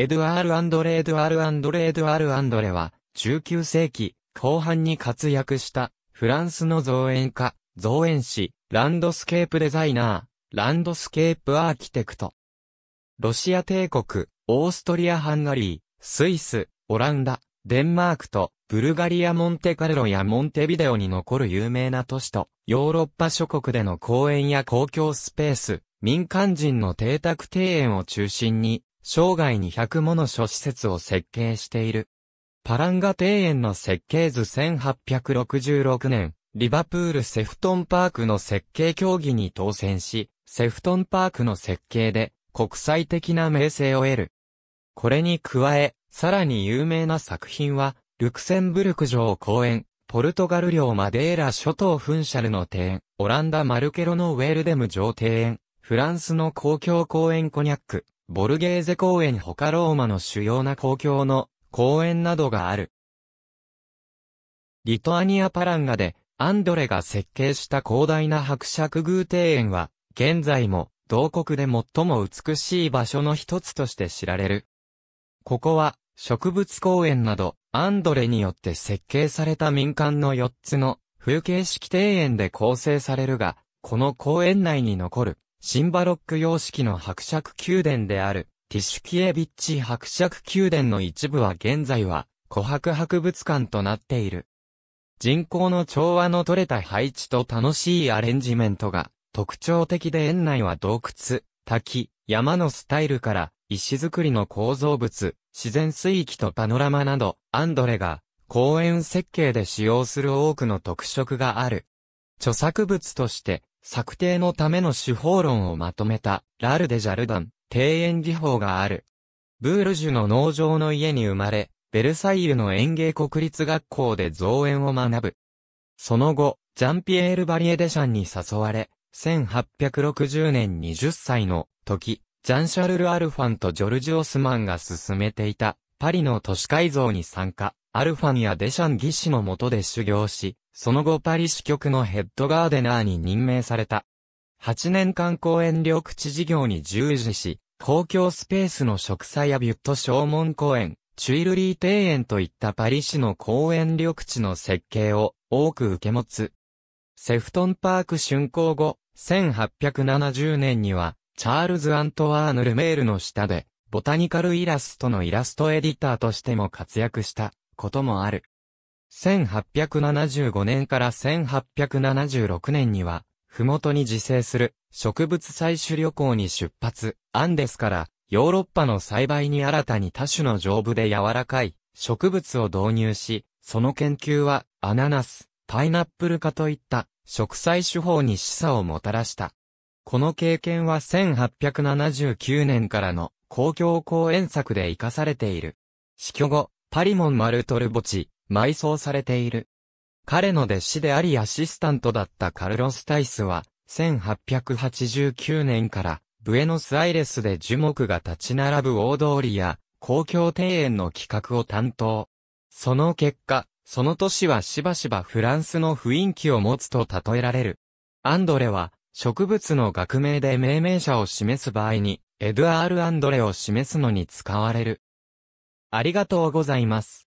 エドゥアール・アンドレ・エドゥアール・アンドレ・エドゥアール・アンドレは、19世紀後半に活躍したフランスの造園家、造園師、ランドスケープデザイナー、ランドスケープアーキテクト。ロシア帝国、オーストリア・ハンガリー、スイス、オランダ、デンマークと、ブルガリア・モンテカルロやモンテビデオに残る有名な都市と、ヨーロッパ諸国での公園や公共スペース、民間人の邸宅庭園を中心に、生涯に100もの諸施設を設計している。パランガ庭園の設計図1866年、リバプールセフトンパークの設計競技に当選し、セフトンパークの設計で国際的な名声を得る。これに加え、さらに有名な作品は、ルクセンブルク城公園、ポルトガル領マデーラ諸島フンシャルの庭園、オランダマルケロのウェルデム城庭園、フランスの公共公園コニャック、ボルゲーゼ公園他ローマの主要な公共の公園などがある。リトアニアパランガでアンドレが設計した広大な伯爵宮庭園は現在も同国で最も美しい場所の一つとして知られる。ここは植物公園などアンドレによって設計された民間の4つの風景式庭園で構成されるが、この公園内に残るシンバロック様式の伯爵宮殿である、ティシュキエビッチ伯爵宮殿の一部は現在は、琥珀博物館となっている。人口の調和の取れた配置と楽しいアレンジメントが特徴的で園内は洞窟、滝、山のスタイルから石造りの構造物、自然水域とパノラマなど、アンドレが公園設計で使用する多くの特色がある。著作物として策定のための手法論をまとめた、ラルデ・ジャルダン、庭園技法がある。ブールジュの農場の家に生まれ、ベルサイユの園芸国立学校で造園を学ぶ。その後、ジャンピエール・バリエデシャンに誘われ、1860年20歳の時、ジャン・シャルル・アルファンとジョルジ・オスマンが進めていたパリの都市改造に参加。アルファンやデシャン技師の下で修行し、その後パリ支局のヘッドガーデナーに任命された。8年間公園緑地事業に従事し、公共スペースの植栽やビュット正門公園、チュイルリー庭園といったパリ市の公園緑地の設計を多く受け持つ。セフトンパーク竣工後、1870年には、チャールズ・アントワーヌ・ルメールの下で、ボタニカルイラストのイラストエディターとしても活躍したこともある。1875年から1876年には、ふもとに自生する植物採取旅行に出発、アンデスからヨーロッパの栽培に新たに多種の丈夫で柔らかい植物を導入し、その研究はアナナス、パイナップル化といった植栽手法に示唆をもたらした。この経験は1879年からの公共公演作で活かされている。死去後、パリモン・マルトル墓地、埋葬されている。彼の弟子でありアシスタントだったカルロス・タイスは、1889年から、ブエノスアイレスで樹木が立ち並ぶ大通りや、公共庭園の企画を担当。その結果、その都市はしばしばフランスの雰囲気を持つと例えられる。アンドレは、植物の学名で命名者を示す場合に、エドアール・アンドレを示すのに使われる。ありがとうございます。